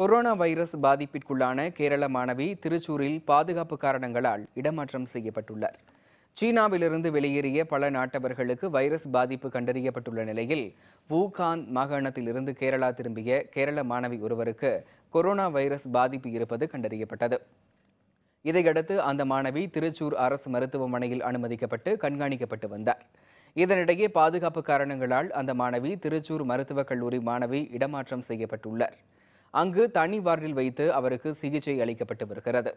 corona virus பாதிப்பிற்குள்ளான Kerala மாணவி திருச்சூரில் பாதுகாப்பு காரணங்களால் இடமாற்றம் செய்யப்பட்டுள்ளார் சீனாவிலிருந்து வெளியேறிய பல நாட்டவர்களுக்கு வைரஸ் பாதிப்பு கண்டறியப்பட்டுள்ள நிலையில் வூகான் மாகாணத்திலிருந்து கேரளா திரும்பிய கேரள மாணவி ஒருவருக்கு கொரோனா வைரஸ் பாதிப்பு இருப்பது கண்டறியப்பட்டது இதையடுத்து அந்த மாணவி திருச்சூர் அரசு மருத்துவமனையில் அனுமதிக்கப்பட்டு கண்காணிக்கப்பட்டு வந்தார் இதனிடையே பாதுகாப்பு காரணங்களால் அந்த மாணவி திருச்சூர் மருத்துவக் கல்லூரி மாணவி இடமாற்றம் செய்யப்பட்டுள்ளார் அங்கு தனி வார்டில் வைத்து அவருக்கு சிகிச்சை அளிக்கப்பட்டு வருகிறது